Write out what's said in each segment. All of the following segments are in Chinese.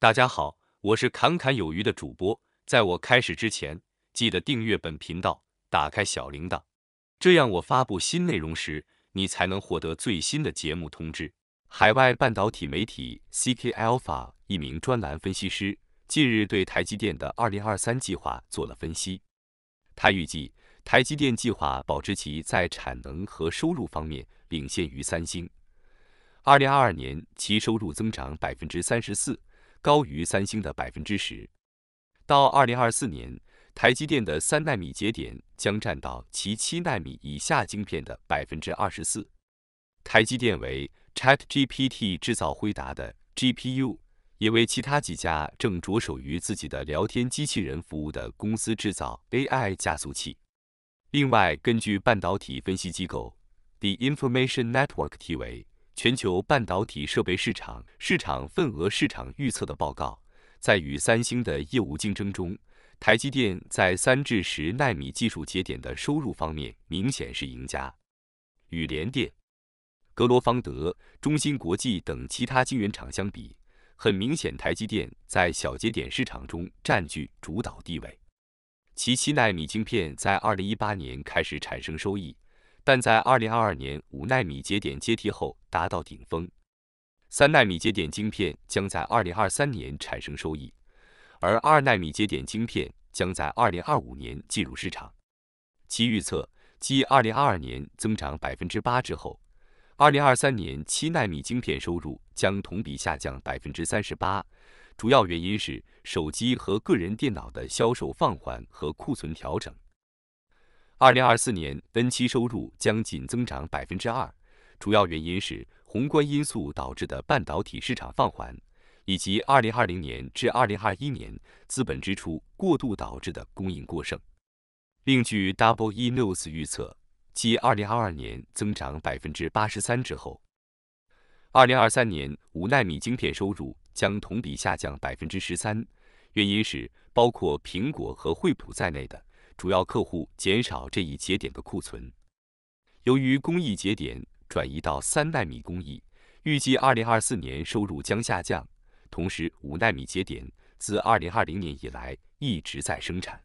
大家好，我是侃侃有余的主播。在我开始之前，记得订阅本频道，打开小铃铛，这样我发布新内容时，你才能获得最新的节目通知。海外半导体媒体 CK Alpha 一名专栏分析师近日对台积电的2023计划做了分析。他预计，台积电计划保持其在产能和收入方面领先于三星。2022年，其收入增长百分之三十四。高于三星的百分之十。到二零二四年，台积电的三纳米节点将占到其七纳米以下晶片的百分之二十四。台积电为 ChatGPT 制造辉达的 GPU，也为其他几家正着手于自己的聊天机器人服务的公司制造 AI 加速器。另外，根据半导体分析机构 The Information Network 提为。全球半导体设备市场市场份额、市场预测的报告，在与三星的业务竞争中，台积电在三至十纳米技术节点的收入方面明显是赢家。与联电、格罗方德、中芯国际等其他晶圆厂相比，很明显台积电在小节点市场中占据主导地位。其七纳米晶片在二零一八年开始产生收益。但在2022年5纳米节点接替后达到顶峰，3纳米节点晶片将在2023年产生收益，而2纳米节点晶片将在2025年进入市场。其预测，继2022年增长8%后，2023年7纳米晶片收入将同比下降38%，主要原因是手机和个人电脑的销售放缓和库存调整。二零二四年 N 七收入将仅增长百分之二，主要原因是宏观因素导致的半导体市场放缓，以及二零二零年至二零二一年资本支出过度导致的供应过剩。另据 d o u b l e E n e w s 预测，继二零二二年增长百分之八十三之后，二零二三年五纳米晶片收入将同比下降百分之十三，原因是包括苹果和惠普在内的。主要客户减少这一节点的库存。由于工艺节点转移到三纳米工艺，预计二零二四年收入将下降。同时，五纳米节点自二零二零年以来一直在生产。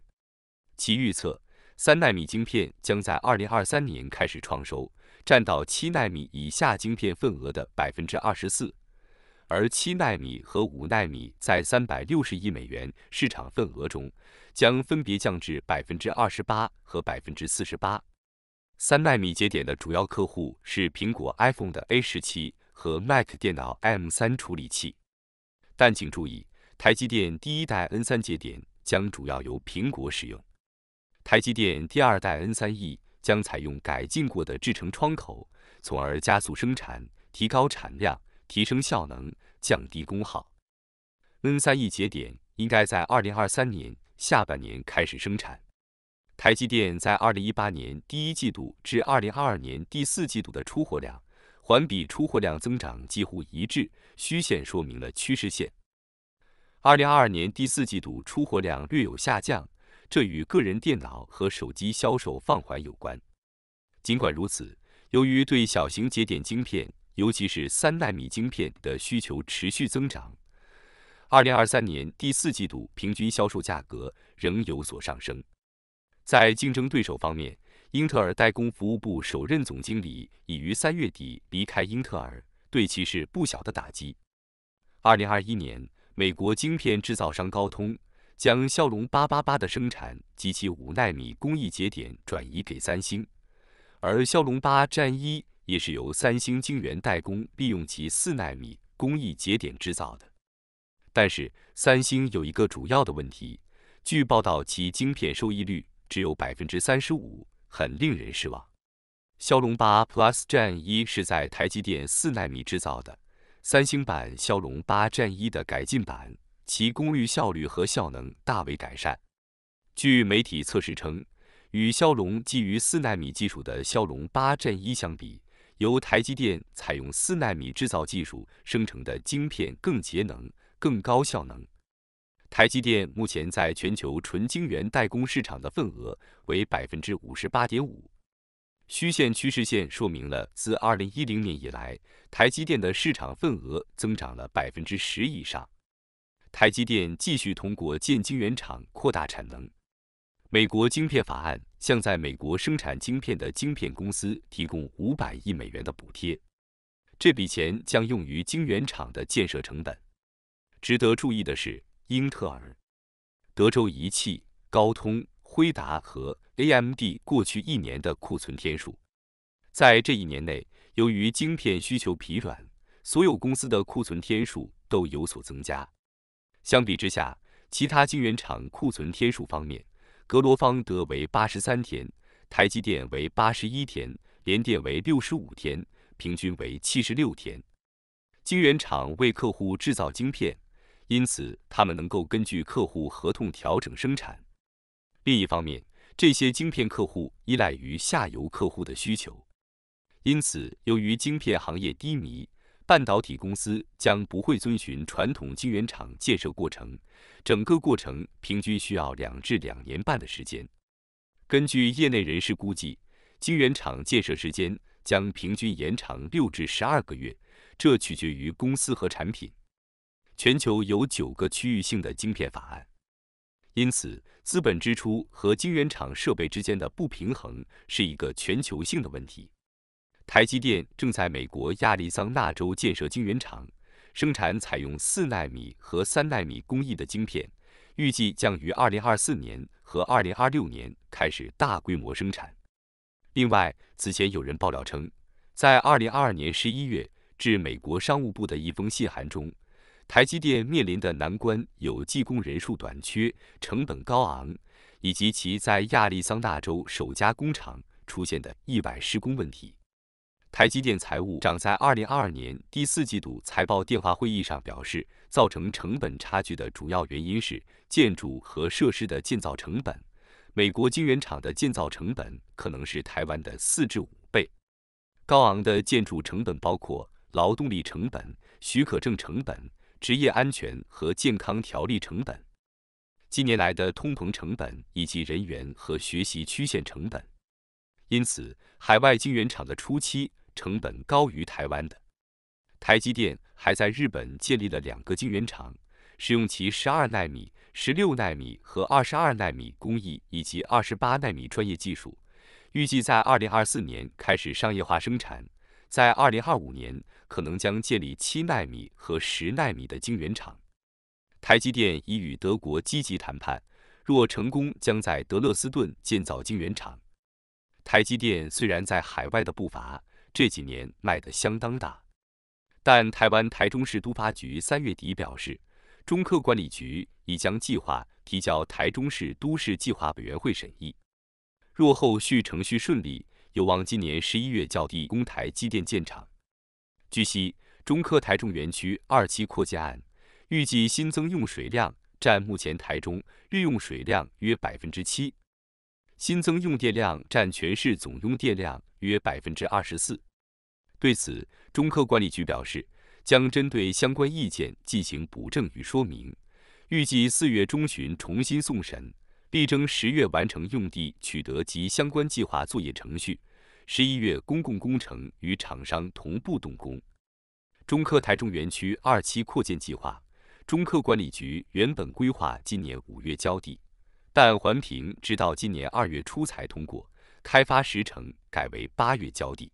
其预测，三纳米晶片将在二零二三年开始创收，占到七纳米以下晶片份额的百分之二十四。而七纳米和五纳米在三百六十亿美元市场份额中，将分别降至百分之二十八和百分之四十八。三纳米节点的主要客户是苹果 iPhone 的 A 十七和 Mac 电脑 M 三处理器。但请注意，台积电第一代 N 三节点将主要由苹果使用。台积电第二代 N 三 E 将采用改进过的制程窗口，从而加速生产，提高产量。提升效能，降低功耗。N3E 节点应该在二零二三年下半年开始生产。台积电在二零一八年第一季度至二零二二年第四季度的出货量，环比出货量增长几乎一致。虚线说明了趋势线。二零二二年第四季度出货量略有下降，这与个人电脑和手机销售放缓有关。尽管如此，由于对小型节点晶片尤其是三纳米晶片的需求持续增长，二零二三年第四季度平均销售价格仍有所上升。在竞争对手方面，英特尔代工服务部首任总经理已于三月底离开英特尔，对其是不小的打击。二零二一年，美国晶片制造商高通将骁龙八八八的生产及其五纳米工艺节点转移给三星，而骁龙八战一。也是由三星晶圆代工利用其四纳米工艺节点制造的，但是三星有一个主要的问题，据报道其晶片收益率只有百分之三十五，很令人失望。骁龙八 Plus 战一是在台积电四纳米制造的，三星版骁龙八战一的改进版，其功率效率和效能大为改善。据媒体测试称，与骁龙基于四纳米技术的骁龙八战一相比，由台积电采用四纳米制造技术生成的晶片更节能、更高效能。台积电目前在全球纯晶圆代工市场的份额为百分之五十八点五。虚线趋势线说明了自二零一零年以来，台积电的市场份额增长了百分之十以上。台积电继续通过建晶圆厂扩大产能。美国晶片法案向在美国生产晶片的晶片公司提供五百亿美元的补贴，这笔钱将用于晶圆厂的建设成本。值得注意的是，英特尔、德州仪器、高通、辉达和 AMD 过去一年的库存天数，在这一年内，由于晶片需求疲软，所有公司的库存天数都有所增加。相比之下，其他晶圆厂库存天数方面。格罗方德为八十三天，台积电为八十一天，联电为六十五天，平均为七十六天。晶圆厂为客户制造晶片，因此他们能够根据客户合同调整生产。另一方面，这些晶片客户依赖于下游客户的需求，因此由于晶片行业低迷。半导体公司将不会遵循传统晶圆厂建设过程，整个过程平均需要两至两年半的时间。根据业内人士估计，晶圆厂建设时间将平均延长六至十二个月，这取决于公司和产品。全球有九个区域性的晶片法案，因此资本支出和晶圆厂设备之间的不平衡是一个全球性的问题。台积电正在美国亚利桑那州建设晶圆厂，生产采用四纳米和三纳米工艺的晶片，预计将于二零二四年和二零二六年开始大规模生产。另外，此前有人爆料称，在二零二二年十一月至美国商务部的一封信函中，台积电面临的难关有技工人数短缺、成本高昂，以及其在亚利桑那州首家工厂出现的意外施工问题。台积电财务长在二零二二年第四季度财报电话会议上表示，造成成本差距的主要原因是建筑和设施的建造成本。美国晶圆厂的建造成本可能是台湾的四至五倍。高昂的建筑成本包括劳动力成本、许可证成本、职业安全和健康条例成本、近年来的通膨成本以及人员和学习曲线成本。因此，海外晶圆厂的初期。成本高于台湾的台积电还在日本建立了两个晶圆厂，使用其十二纳米、十六纳米和二十二纳米工艺以及二十八纳米专业技术，预计在二零二四年开始商业化生产，在二零二五年可能将建立七纳米和十纳米的晶圆厂。台积电已与德国积极谈判，若成功，将在德勒斯顿建造晶圆厂。台积电虽然在海外的步伐。这几年卖得相当大，但台湾台中市都发局三月底表示，中科管理局已将计划提交台中市都市计划委员会审议，若后续程序顺利，有望今年十一月较地公台机电建厂。据悉，中科台中园区二期扩建案预计新增用水量占目前台中日用水量约百分之七。新增用电量占全市总用电量约百分之二十四。对此，中科管理局表示，将针对相关意见进行补正与说明，预计四月中旬重新送审，力争十月完成用地取得及相关计划作业程序，十一月公共工程与厂商同步动工。中科台中园区二期扩建计划，中科管理局原本规划今年五月交地。但环评直到今年二月初才通过，开发时程改为八月交地。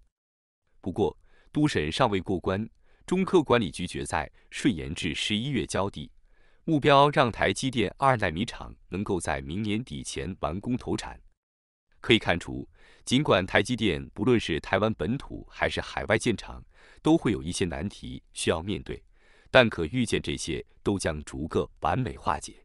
不过，都审尚未过关，中科管理局决赛顺延至十一月交地，目标让台积电二纳米厂能够在明年底前完工投产。可以看出，尽管台积电不论是台湾本土还是海外建厂，都会有一些难题需要面对，但可预见这些都将逐个完美化解。